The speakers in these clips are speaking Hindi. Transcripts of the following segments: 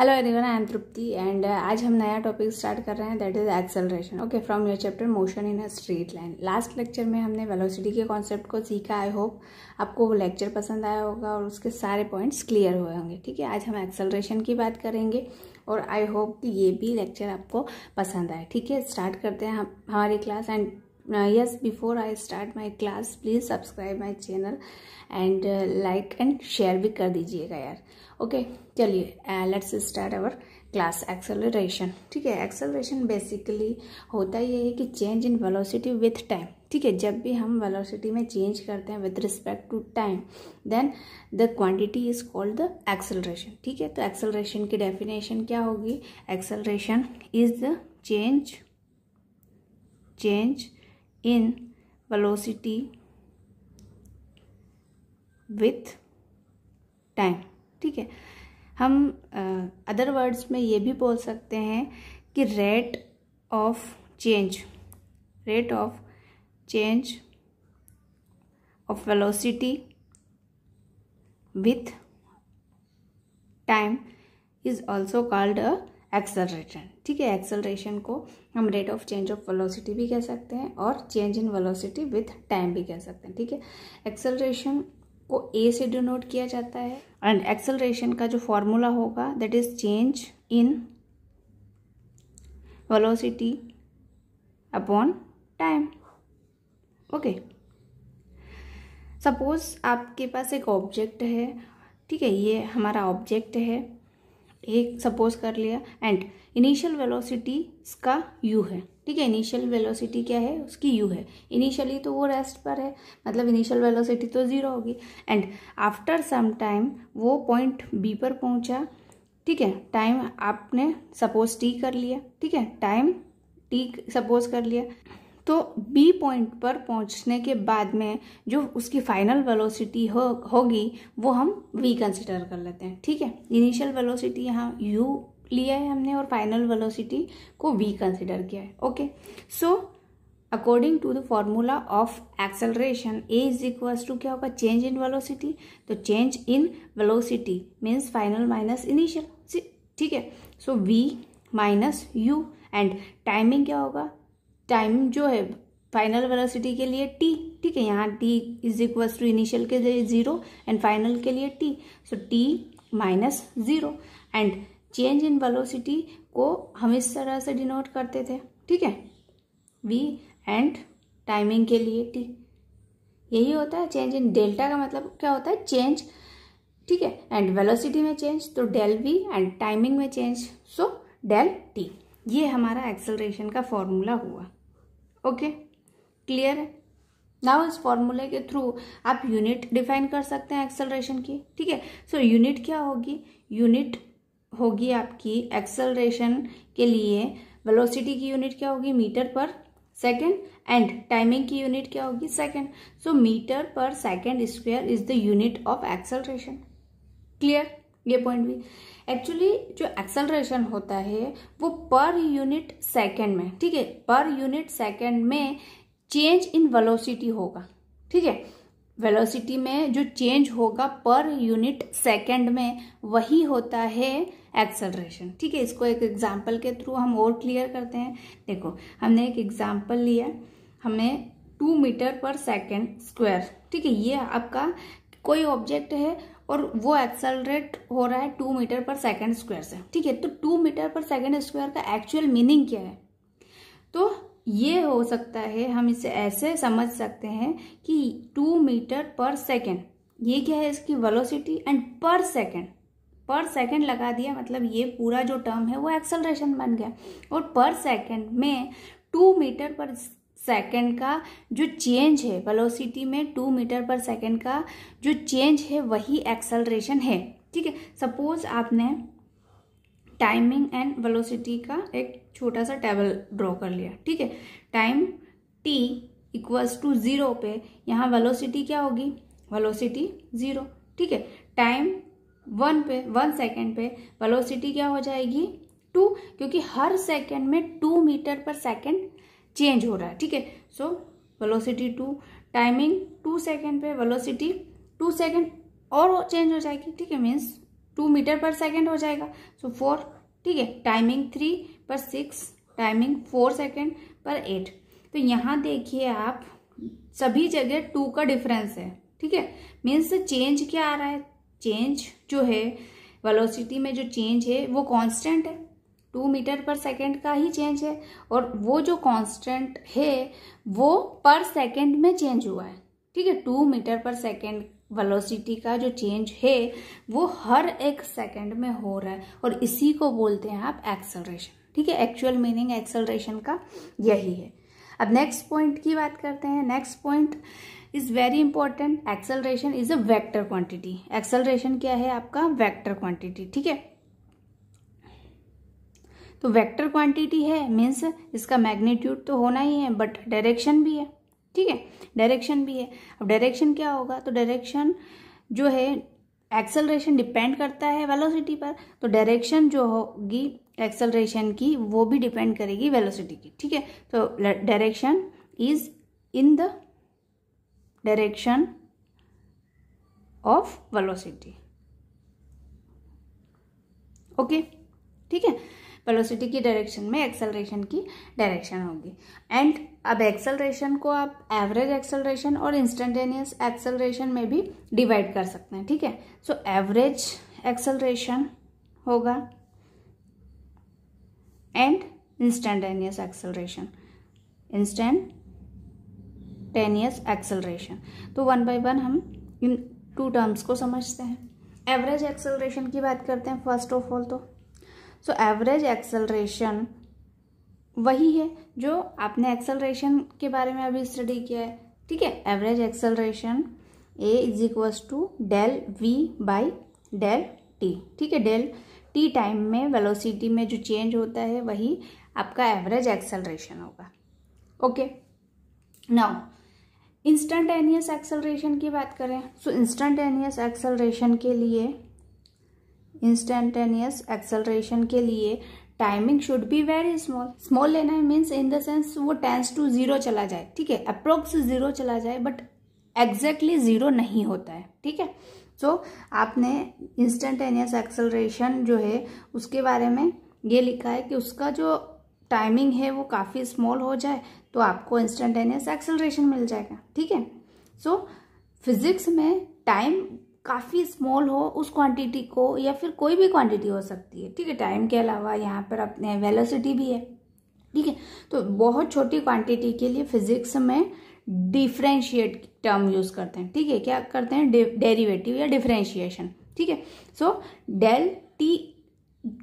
Hello everyone I am Tripti and आज हम नया टॉपिक स्टार्ट कर रहे हैं that is acceleration okay from your chapter motion in a straight line last lecture में हमने वेलोसिटी के कॉन्सेप्ट को सीखा आई होप आपको वो लेक्चर पसंद आया होगा और उसके सारे पॉइंट्स क्लियर हुए होंगे ठीक है आज हम एक्सेलरेशन की बात करेंगे और आई होप कि ये भी लेक्चर आपको पसंद आए ठीक है स्टार्ट करते हैं हम हमारी class and yes before I start my class please subscribe my channel and like and share भी कर दीजिएगा यार ओके चलिए let's start our class acceleration ठीक है एक्सेलरेशन बेसिकली होता ये है कि change in velocity with time ठीक है जब भी हम वेलोसिटी में चेंज करते हैं with respect to time then the quantity is called the acceleration ठीक है तो एक्सेलरेशन की डेफिनेशन क्या होगी acceleration is the change change in velocity with time ठीक है हम अदर uh, वर्ड्स में ये भी बोल सकते हैं कि rate of change rate of change of velocity with time is also called a acceleration ठीक है एक्सेलरेशन को हम rate of change of velocity भी कह सकते हैं और change in velocity with time भी कह सकते हैं ठीक है एक्सेलरेशन को ए से डिनोट किया जाता है एंड एक्सेलरेशन का जो फॉर्मूला होगा that is change in velocity upon time okay suppose आपके पास एक ऑब्जेक्ट है ठीक है ये हमारा ऑब्जेक्ट है एक सपोज कर लिया एंड इनिशियल वेलोसिटी इसका यू है ठीक है इनिशियल वेलोसिटी क्या है उसकी यू है इनिशियली तो वो रेस्ट पर है मतलब इनिशियल वेलोसिटी तो ज़ीरो होगी एंड आफ्टर सम टाइम वो पॉइंट बी पर पहुंचा ठीक है टाइम आपने सपोज टी कर लिया ठीक है टाइम टी सपोज कर लिया तो बी पॉइंट पर पहुंचने के बाद में जो उसकी फाइनल वेलोसिटी हो होगी वो हम वी कंसिडर कर लेते हैं ठीक है इनिशियल वेलोसिटी यहाँ यू लिया है हमने और फाइनल वेलोसिटी को वी कंसिडर किया है okay so according to the formula of acceleration a is equals to क्या होगा चेंज इन वेलोसिटी तो change in velocity means final minus initial ठीक है so v minus u and timing क्या होगा टाइम जो है फाइनल वेलोसिटी के लिए टी ठीक है यहाँ t is equal to initial के लिए ज़ीरो एंड फाइनल के लिए t so t minus zero and change in velocity को हम इस तरह से डिनोट करते थे ठीक है वी एंड टाइमिंग के लिए टी यही होता है चेंज इन डेल्टा का मतलब क्या होता है चेंज ठीक है एंड वेलोसिटी में चेंज तो डेल वी एंड टाइमिंग में चेंज सो डेल टी ये हमारा एक्सेलरेशन का फॉर्मूला हुआ ओके क्लियर है नाउ इस फॉर्मूले के थ्रू आप यूनिट डिफाइन कर सकते हैं एक्सेलरेशन की ठीक है सो यूनिट क्या होगी यूनिट होगी आपकी एक्सेलरेशन के लिए वेलोसिटी की यूनिट क्या होगी metre per second and timing की यूनिट क्या होगी second so metre per second square is the unit of acceleration clear ये पॉइंट भी एक्चुअली जो एक्सेलरेशन होता है वो पर यूनिट सेकेंड में ठीक है पर यूनिट सेकेंड में चेंज इन वेलोसिटी होगा ठीक है वेलोसिटी में जो चेंज होगा पर यूनिट सेकेंड में वही होता है एक्सेलरेशन ठीक है इसको एक एग्जाम्पल के थ्रू हम और क्लियर करते हैं देखो हमने एक एग्जाम्पल लिया हमने two metre per second square ठीक है ये आपका कोई ऑब्जेक्ट है और वो एक्सेलरेट हो रहा है two metre per second square से ठीक है तो two metre per second square का एक्चुअल मीनिंग क्या है तो ये हो सकता है हम इसे ऐसे समझ सकते हैं कि टू मीटर पर सेकेंड ये क्या है इसकी velocity and per second per second लगा दिया मतलब ये पूरा जो टर्म है वो एक्सलरेशन बन गया और पर सेकेंड में टू मीटर पर सेकेंड का जो चेंज है वेलोसिटी में टू मीटर पर सेकेंड का जो चेंज है वही एक्सलरेशन है ठीक है सपोज आपने टाइमिंग एंड वेलोसिटी का एक छोटा सा टेबल ड्रॉ कर लिया ठीक है time t equals to zero पे यहाँ वेलोसिटी क्या होगी वेलोसिटी ज़ीरो ठीक है टाइम वन पे वन सेकेंड पे वेलोसिटी क्या हो जाएगी टू क्योंकि हर सेकेंड में two metre per second change हो रहा है ठीक है so velocity two timing two second पे वेलोसिटी टू सेकेंड और चेंज हो जाएगी ठीक है means two metre per second हो जाएगा सो फोर ठीक है टाइमिंग थ्री पर सिक्स टाइमिंग फोर सेकेंड पर एट तो यहाँ देखिए आप सभी जगह टू का डिफरेंस है ठीक है मीन्स चेंज क्या आ रहा है चेंज जो है वेलोसिटी में जो चेंज है वो कांस्टेंट है टू मीटर पर सेकेंड का ही चेंज है और वो जो कांस्टेंट है वो पर सेकेंड में चेंज हुआ है ठीक है two metre per second velocity का जो चेंज है वो हर एक सेकेंड में हो रहा है और इसी को बोलते हैं आप एक्सलरेशन ठीक है एक्चुअल मीनिंग एक्सलरेशन का यही है अब नेक्स्ट पॉइंट की बात करते हैं next point is very important acceleration is a vector quantity acceleration क्या है आपका वेक्टर क्वांटिटी ठीक है तो वेक्टर क्वांटिटी है मीन्स इसका मैग्नीट्यूड तो होना ही है बट डायरेक्शन भी है ठीक है डायरेक्शन भी है अब डायरेक्शन क्या होगा तो डायरेक्शन जो है एक्सेलरेशन डिपेंड करता है वेलोसिटी पर तो डायरेक्शन जो होगी एक्सेलरेशन की वो भी डिपेंड करेगी वेलोसिटी की ठीक है तो direction is in the direction of velocity okay ठीक है वेलोसिटी की डायरेक्शन में एक्सेलरेशन की डायरेक्शन होगी एंड अब एक्सेलरेशन को आप एवरेज एक्सेलरेशन और इंस्टेंटेनियस एक्सेलरेशन में भी डिवाइड कर सकते हैं ठीक है सो एवरेज एक्सेलरेशन होगा एंड इंस्टेंटेनियस एक्सेलरेशन टेनियस एक्सेलरेशन तो वन बाय वन हम इन टू टर्म्स को समझते हैं एवरेज एक्सेलरेशन की बात करते हैं फर्स्ट ऑफ ऑल तो सो एवरेज एक्सेलरेशन वही है जो आपने एक्सेलरेशन के बारे में अभी स्टडी किया है ठीक है average acceleration a is equals to del v by del t ठीक है डेल टी टाइम में वेलोसिटी में जो चेंज होता है वही आपका एवरेज एक्सेलरेशन होगा ओके नाउ इंस्टेंटेनियस एक्सेलरेशन की बात करें सो इंस्टेंटेनियस एक्सेलरेशन के लिए इंस्टेंटेनियस एक्सेलरेशन के लिए timing should be very small small लेना है मीन्स इन द सेंस वो टेंस टू जीरो चला जाए ठीक है अप्रोक्स जीरो चला जाए बट एग्जैक्टली जीरो नहीं होता है ठीक है सो so, आपने इंस्टेंटेनियस एक्सेलरेशन जो है उसके बारे में ये लिखा है कि उसका जो टाइमिंग है वो काफ़ी स्मॉल हो जाए तो आपको इंस्टेंटेनियस एक्सेलरेशन मिल जाएगा ठीक है सो फिजिक्स में टाइम काफ़ी स्मॉल हो उस क्वांटिटी को या फिर कोई भी क्वांटिटी हो सकती है ठीक है टाइम के अलावा यहाँ पर अपने वेलोसिटी भी है ठीक है तो बहुत छोटी क्वांटिटी के लिए फिजिक्स में डिफ्रेंशिएट टर्म यूज़ करते हैं ठीक है क्या करते हैं डेरिवेटिव या डिफ्रेंशिएशन ठीक है सो डेल टी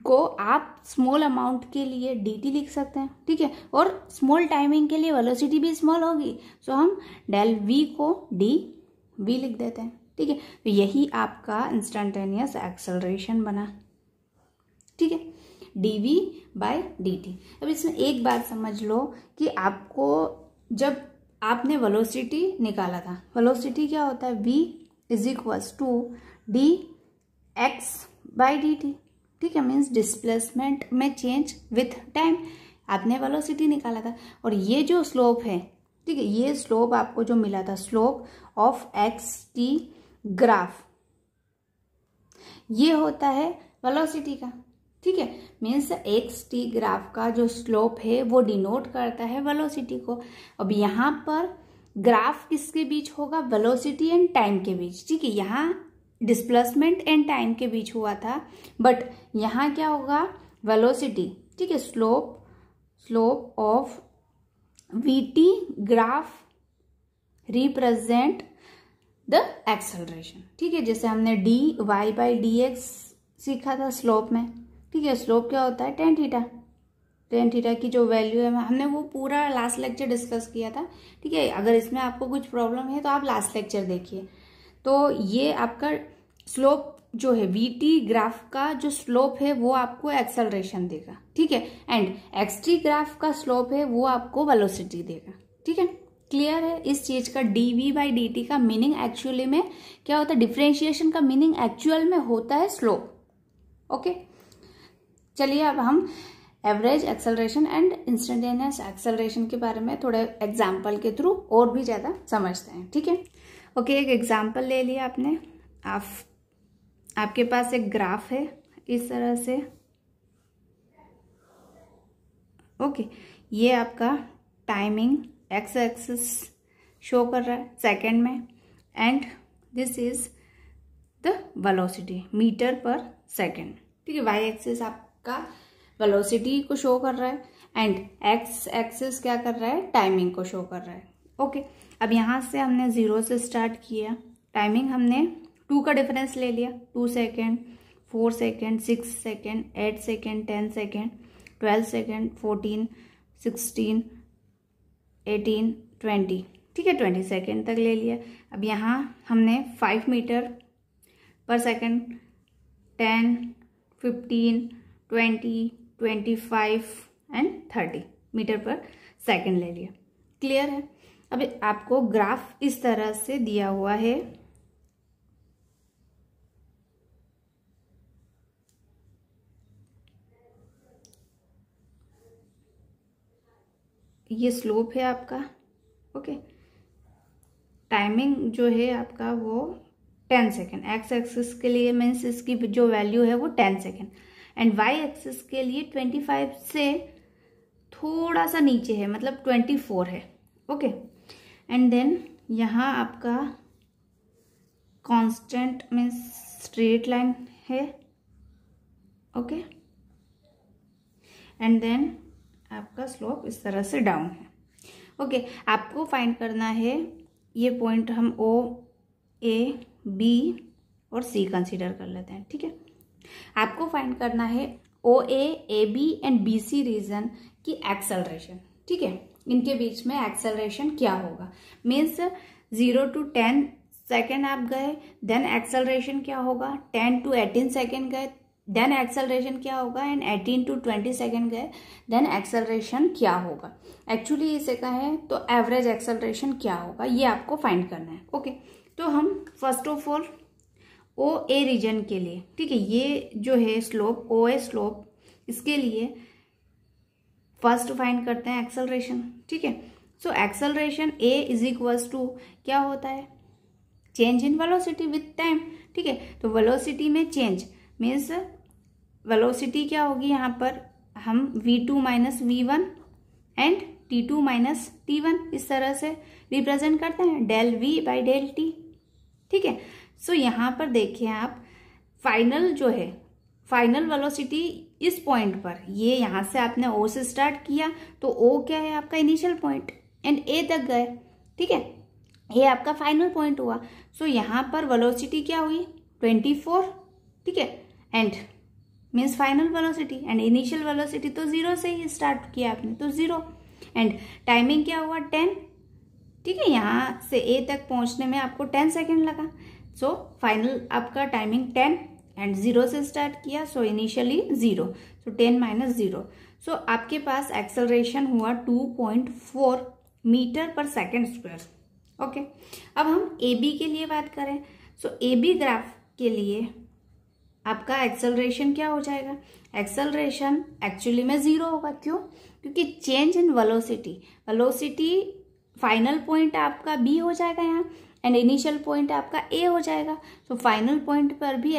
को आप स्मॉल अमाउंट के लिए डी टी लिख सकते हैं ठीक है और स्मॉल टाइमिंग के लिए वेलोसिटी भी स्मॉल होगी सो हम डेल वी को डी वी लिख देते हैं ठीक है तो यही आपका इंस्टेंटेनियस एक्सेलरेशन बना ठीक है d v by d t अब इसमें एक बात समझ लो कि आपको जब आपने वेलोसिटी निकाला था वेलोसिटी क्या होता है v is equals to d x by d t ठीक है मीन्स डिस्प्लेसमेंट में चेंज विथ टाइम आपने वेलोसिटी निकाला था और ये जो स्लोप है ठीक है ये स्लोप आपको जो मिला था slope of x t graph ये होता है वेलोसिटी का ठीक है मीन्स एक्स टी ग्राफ का जो स्लोप है वो डिनोट करता है वेलोसिटी को अब यहां पर ग्राफ किसके बीच होगा वेलोसिटी एंड टाइम के बीच ठीक है यहाँ डिस्प्लेसमेंट एंड टाइम के बीच हुआ था बट यहाँ क्या होगा वेलोसिटी ठीक है slope slope of v t graph represent the acceleration ठीक है जैसे हमने d y by d x सीखा था स्लोप में ठीक है स्लोप क्या होता है टेन थीटा टेन थीटा की जो वैल्यू है हमने वो पूरा लास्ट लेक्चर डिस्कस किया था ठीक है अगर इसमें आपको कुछ प्रॉब्लम है तो आप लास्ट लेक्चर देखिए तो ये आपका स्लोप जो है वी ग्राफ का जो स्लोप है वो आपको एक्सलरेशन देगा ठीक है एंड एक्सटी ग्राफ का स्लोप है वो आपको वेलोसिटी देगा ठीक है क्लियर है इस चीज का d v by d t का मीनिंग एक्चुअली में क्या होता है डिफ्रेंशिएशन का मीनिंग एक्चुअल में होता है स्लोप ओके चलिए अब हम average acceleration and instantaneous acceleration के बारे में थोड़े एग्जाम्पल के थ्रू और भी ज़्यादा समझते हैं ठीक है ओके एक एग्जाम्पल ले लिया आपने आप आपके पास एक ग्राफ है इस तरह से ओके ये आपका टाइमिंग एक्स एक्सिस शो कर रहा है सेकेंड में and this is the velocity metre per second ठीक है वाई एक्सिस आपका वेलोसिटी को शो कर रहा है एंड एक्स एक्सिस क्या कर रहा है टाइमिंग को शो कर रहा है ओके okay, अब यहाँ से हमने ज़ीरो से स्टार्ट किया टाइमिंग हमने टू का डिफरेंस ले लिया two second four second six second eight second ten second twelve second fourteen sixteen eighteen twenty ठीक है ट्वेंटी सेकेंड तक ले लिया अब यहाँ हमने five metre per second ten fifteen twenty twenty five and thirty metre per second ले लिया क्लियर है अब आपको ग्राफ इस तरह से दिया हुआ है ये स्लोप है आपका ओके टाइमिंग जो है आपका वो टेन सेकेंड एक्स एक्सिस के लिए मीन्स इसकी जो वैल्यू है वो ten second and y axis के लिए ट्वेंटी फाइव से थोड़ा सा नीचे है मतलब ट्वेंटी फोर है ओके एंड देन यहाँ आपका कांस्टेंट मीन्स स्ट्रेट लाइन है ओके एंड देन आपका स्लोप इस तरह से डाउन है ओके okay, आपको फाइंड करना है ये पॉइंट हम ओ ए बी और सी कंसीडर कर लेते हैं ठीक है आपको फाइंड करना है O A A B and B C region की एक्सेलरेशन ठीक है इनके बीच में एक्सेलरेशन क्या होगा means zero to ten second आप गए देन एक्सेलरेशन क्या होगा टेन टू एटीन सेकेंड गए देन एक्सेलरेशन क्या होगा and eighteen to twenty second गए देन एक्सेलरेशन क्या होगा एक्चुअली इसे कहें तो एवरेज एक्सेलरेशन क्या होगा ये आपको फाइंड करना है ओके okay. तो हम first of all O A region के लिए ठीक है ये जो है स्लोप ओ ए स्लोप इसके लिए फर्स्ट फाइंड करते हैं एक्सेलरेशन ठीक है so acceleration a is equals to क्या होता है change in velocity with time ठीक है तो वेलोसिटी में चेंज मीन्स वेलोसिटी क्या होगी यहाँ पर हम v two minus v one and t two minus t one इस तरह से रिप्रेजेंट करते हैं del v by del t ठीक है सो so, यहाँ पर देखिए आप फाइनल जो है फाइनल वेलोसिटी इस पॉइंट पर ये यहाँ से आपने ओ से स्टार्ट किया तो ओ क्या है आपका इनिशियल पॉइंट एंड ए तक गए ठीक है ये आपका फाइनल पॉइंट हुआ सो so, यहाँ पर वेलोसिटी क्या हुई ट्वेंटी फोर ठीक है and means final velocity and initial velocity तो जीरो से ही स्टार्ट किया आपने तो जीरो एंड टाइमिंग क्या हुआ टेन ठीक है यहाँ से ए तक पहुँचने में आपको टेन सेकेंड लगा सो so, फाइनल आपका टाइमिंग टेन एंड जीरो से स्टार्ट किया so initially zero so ten minus zero so आपके पास एक्सेलरेशन हुआ two point four metre per second square okay अब हम ए बी के लिए बात करें सो ए बी ग्राफ के लिए आपका एक्सेलरेशन क्या हो जाएगा एक्सेलरेशन एक्चुअली में ज़ीरो होगा क्यों क्योंकि change in velocity velocity final point आपका बी हो जाएगा यहाँ एंड इनिशियल पॉइंट आपका ए हो जाएगा तो फाइनल पॉइंट पर भी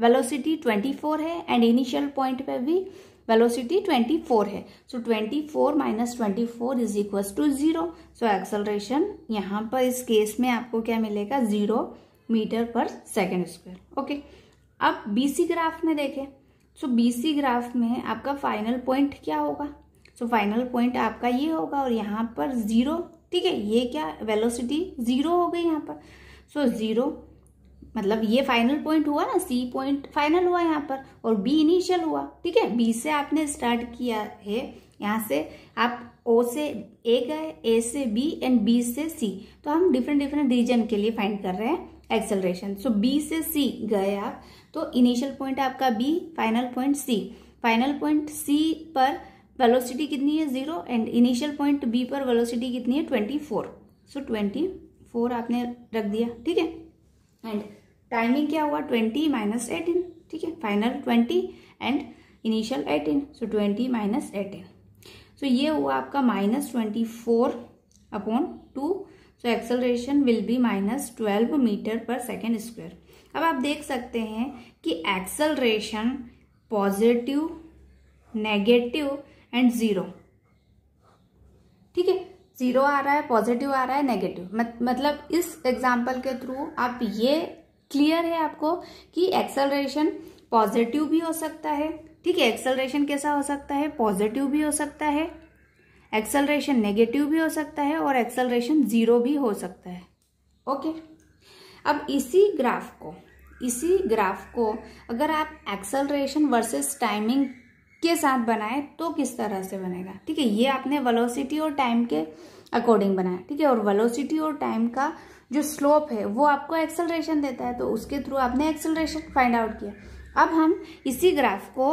वेलोसिटी 24 है एंड इनिशियल पॉइंट पर भी वेलोसिटी 24 है so 24 four minus twenty four is equal to zero so acceleration यहाँ पर इस केस में आपको क्या मिलेगा zero metre per second square okay अब बीसी ग्राफ में देखें सो बीसी ग्राफ में आपका फाइनल पॉइंट क्या होगा सो so, फाइनल पॉइंट आपका ये होगा और यहाँ पर ज़ीरो ठीक है ये क्या वेलोसिटी ज़ीरो हो गई यहाँ पर सो so, ज़ीरो मतलब ये फाइनल पॉइंट हुआ ना सी पॉइंट फाइनल हुआ यहाँ पर और बी इनिशियल हुआ ठीक है बी से आपने स्टार्ट किया है यहाँ से आप ओ से ए गए ए से बी एंड बी से सी तो हम डिफरेंट डिफरेंट रीजन के लिए फाइंड कर रहे हैं एक्सेलरेशन सो बी से सी गए आप तो इनिशियल पॉइंट आपका B final point C final point C पर वेलोसिटी कितनी है zero and initial point B पर वेलोसिटी कितनी है twenty four so twenty four आपने रख दिया ठीक है एंड टाइमिंग क्या हुआ ट्वेंटी माइनस एटीन ठीक है final twenty and initial eighteen so twenty minus eighteen so ये हुआ आपका minus twenty four upon two so acceleration will be minus twelve metre per second square अब आप देख सकते हैं कि acceleration positive negative and zero ठीक है ज़ीरो आ रहा है पॉजिटिव आ रहा है नेगेटिव मत, मतलब इस एग्जाम्पल के थ्रू आप ये क्लियर है आपको कि एक्सलरेशन पॉजिटिव भी हो सकता है ठीक है एक्सलरेशन कैसा हो सकता है पॉजिटिव भी हो सकता है एक्सलरेशन नेगेटिव भी हो सकता है और एक्सलरेशन ज़ीरो भी हो सकता है ओके अब इसी ग्राफ को इसी ग्राफ को अगर आप एक्सलरेशन वर्सेस टाइमिंग के साथ बनाए तो किस तरह से बनेगा ठीक है ये आपने वेलोसिटी और टाइम के अकॉर्डिंग बनाया ठीक है और वेलोसिटी और टाइम का जो स्लोप है वो आपको एक्सेलरेशन देता है तो उसके थ्रू आपने एक्सेलरेशन फाइंड आउट किया अब हम इसी ग्राफ को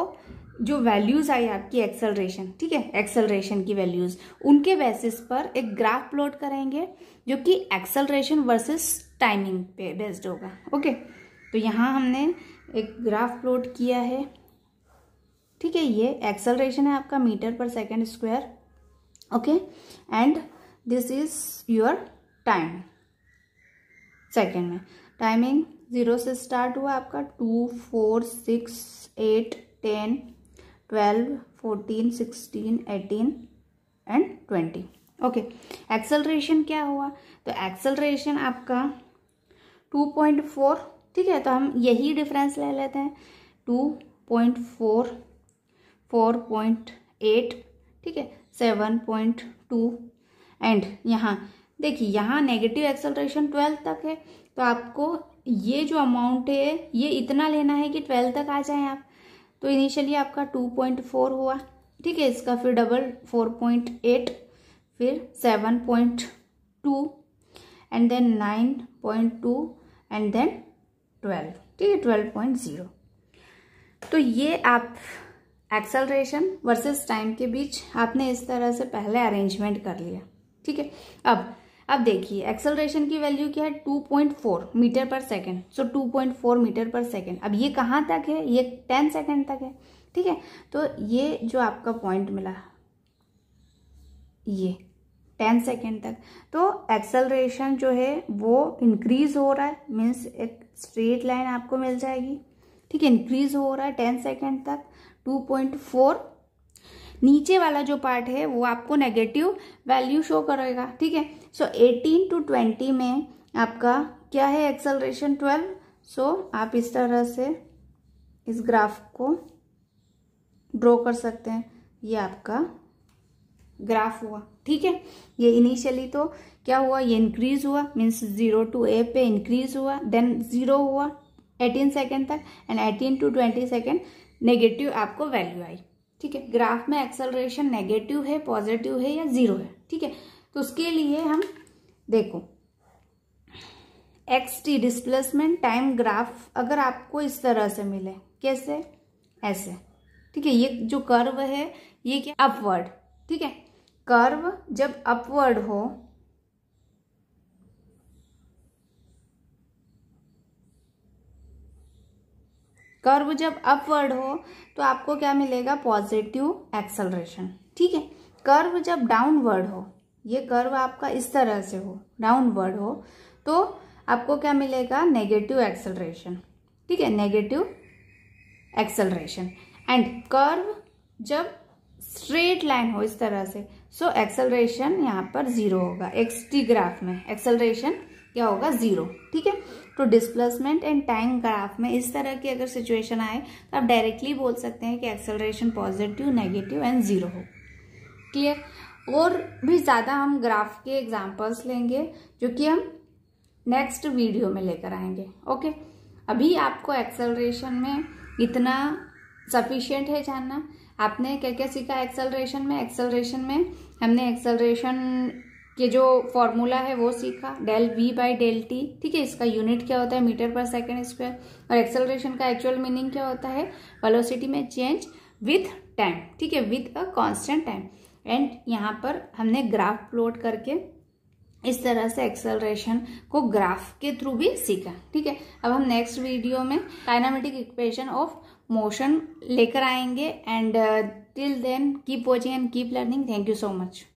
जो वैल्यूज आई आपकी एक्सेलरेशन ठीक है एक्सेलरेशन की वैल्यूज उनके बेसिस पर एक ग्राफ प्लॉट करेंगे जो कि एक्सेलरेशन वर्सेस टाइमिंग पे बेस्ड होगा ओके okay? तो यहाँ हमने एक ग्राफ प्लॉट किया है ठीक है ये एक्सलरेशन है आपका metre per second square okay and this is your time second में टाइमिंग ज़ीरो से स्टार्ट हुआ आपका two four six eight ten twelve fourteen sixteen eighteen and twenty okay acceleration क्या हुआ तो एक्सेलरेशन आपका टू पॉइंट फोर ठीक है तो हम यही डिफरेंस ले लेते हैं two point four four point eight ठीक है सेवन पॉइंट टू एंड यहाँ देखिए यहाँ नेगेटिव एक्सलरेशन ट्वेल्व तक है तो आपको ये जो अमाउंट है ये इतना लेना है कि ट्वेल्व तक आ जाए आप तो इनिशियली आपका टू पॉइंट फोर हुआ ठीक है इसका फिर डबल फोर पॉइंट एट फिर seven point two and then nine point two and then twelve ठीक है ट्वेल्व पॉइंट जीरो तो ये आप एक्सेलरेशन वर्सेस टाइम के बीच आपने इस तरह से पहले अरेंजमेंट कर लिया ठीक है अब अब देखिए एक्सेलरेशन की वैल्यू क्या है 2.4 metre per second so point 2.4 metre per second अब ये कहाँ तक है ये 10 सेकंड तक है ठीक है तो ये जो आपका पॉइंट मिला ये टेन सेकेंड तक तो एक्सेलरेशन जो है वो इंक्रीज हो रहा है मीन्स एक स्ट्रेट लाइन आपको मिल जाएगी ठीक है इंक्रीज हो रहा है टेन सेकेंड तक टू पॉइंट फोर नीचे वाला जो पार्ट है वो आपको नेगेटिव वैल्यू शो करेगा ठीक है सो एटीन टू ट्वेंटी में आपका क्या है एक्सेलरेशन ट्वेल्व सो आप इस तरह से इस ग्राफ को ड्रॉ कर सकते हैं ये आपका ग्राफ हुआ ठीक है ये इनिशियली तो क्या हुआ ये इंक्रीज हुआ मीन्स जीरो टू ए पे इंक्रीज हुआ देन जीरो हुआ एटीन सेकेंड तक and eighteen to twenty second negative आपको वैल्यू आई ठीक है ग्राफ में एक्सलरेशन नेगेटिव है पॉजिटिव है या जीरो है ठीक है तो उसके लिए हम देखो x t displacement time graph अगर आपको इस तरह से मिले कैसे ऐसे ठीक है ये जो कर्व है ये क्या अपवर्ड ठीक है कर्व जब अपवर्ड हो कर्व जब अपवर्ड हो तो आपको क्या मिलेगा पॉजिटिव एक्सलरेशन ठीक है कर्व जब डाउनवर्ड हो ये कर्व आपका इस तरह से हो डाउनवर्ड हो तो आपको क्या मिलेगा नेगेटिव एक्सलरेशन ठीक है नेगेटिव एक्सलरेशन एंड कर्व जब स्ट्रेट लाइन हो इस तरह से सो एक्सेलरेशन यहाँ पर जीरो होगा एक्स टी ग्राफ में एक्सेलरेशन क्या होगा जीरो ठीक है तो डिस्प्लेसमेंट एंड टाइम ग्राफ में इस तरह की अगर सिचुएशन आए तो आप डायरेक्टली बोल सकते हैं कि acceleration positive negative and zero हो क्लियर और भी ज़्यादा हम ग्राफ के एग्जाम्पल्स लेंगे जो कि हम नेक्स्ट वीडियो में लेकर आएंगे ओके अभी आपको एक्सेलरेशन में इतना सफिशियंट है जानना आपने क्या क्या सीखा एक्सेलरेशन में एक्सेलरेशन में हमने एक्सेलरेशन के जो फॉर्मूला है वो सीखा del v by del t ठीक है इसका यूनिट क्या होता है मीटर पर सेकेंड स्क्वायर और एक्सेलरेशन का एक्चुअल मीनिंग क्या होता है वेलोसिटी में चेंज विथ टाइम ठीक है with a constant time and यहाँ पर हमने ग्राफ प्लॉट करके इस तरह से एक्सेलरेशन को ग्राफ के थ्रू भी सीखा ठीक है अब हम नेक्स्ट वीडियो में डायनामेटिक इक्वेशन ऑफ मोशन लेकर आएंगे and till then keep watching and keep learning thank you so much